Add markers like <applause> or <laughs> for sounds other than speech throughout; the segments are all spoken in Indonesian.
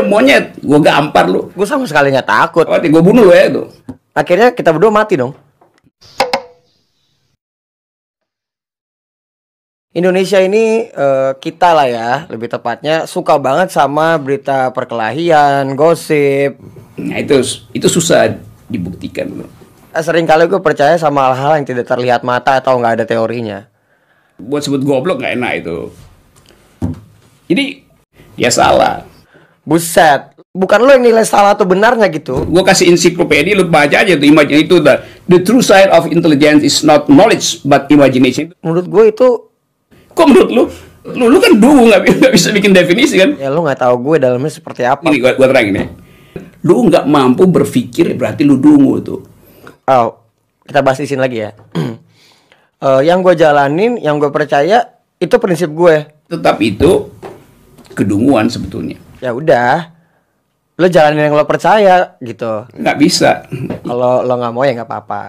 semuanya monyet, gue gampar lu. Gue sama sekali nggak takut. Mati, gue bunuh lu ya itu. Akhirnya kita berdua mati dong. Indonesia ini uh, kita lah ya, lebih tepatnya suka banget sama berita perkelahian, gosip. Nah itu itu susah dibuktikan. Eh, Sering kali gue percaya sama hal-hal yang tidak terlihat mata atau nggak ada teorinya. Buat sebut goblok nggak enak itu. Jadi ya salah. Buset, bukan lo yang nilai salah atau benarnya gitu. Gue kasih ensiklopedia, lo baca aja tuh imajin itu. The, the true side of intelligence is not knowledge, but imagination. Menurut gue itu... Kok menurut lo? lo lu kan dulu gak, <laughs> bisa bikin definisi kan? Ya lo gak tau gue dalamnya seperti apa. Ini gue, terangin ya. Lo gak mampu berpikir berarti lo dungu tuh. Oh, kita bahas di lagi ya. uh, <clears throat> yang gue jalanin, yang gue percaya itu prinsip gue. Ya. Tetap itu kedunguan sebetulnya ya udah lo jalanin yang lo percaya gitu nggak bisa kalau lo nggak mau ya nggak apa-apa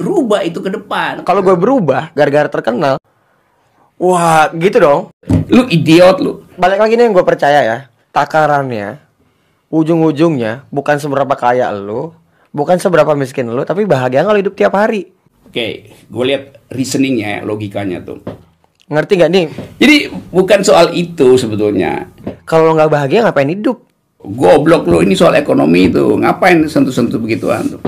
rubah itu ke depan kalau gue berubah gara-gara terkenal wah gitu dong lu idiot lu balik lagi nih yang gue percaya ya takarannya ujung-ujungnya bukan seberapa kaya lo bukan seberapa miskin lo tapi bahagia kalau hidup tiap hari oke gue lihat reasoningnya ya, logikanya tuh ngerti gak nih jadi bukan soal itu sebetulnya kalau lo nggak bahagia ngapain hidup? Goblok lo. ini soal ekonomi itu. Ngapain sentuh-sentuh begituan tuh?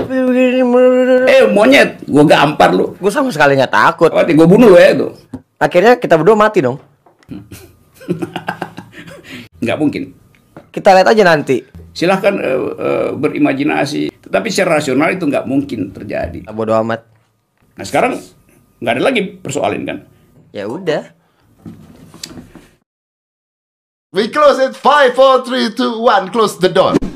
Eh monyet, gue gampar lo. Gue sama sekali nggak takut. Mati gue bunuh lo ya itu. Akhirnya kita berdua mati dong. <laughs> nggak mungkin. Kita lihat aja nanti. Silahkan uh, uh, berimajinasi, tetapi secara rasional itu nggak mungkin terjadi. Bodoh amat. Nah sekarang nggak ada lagi persoalan kan? Ya udah. We close it. Five, four, three, two, one. Close the door.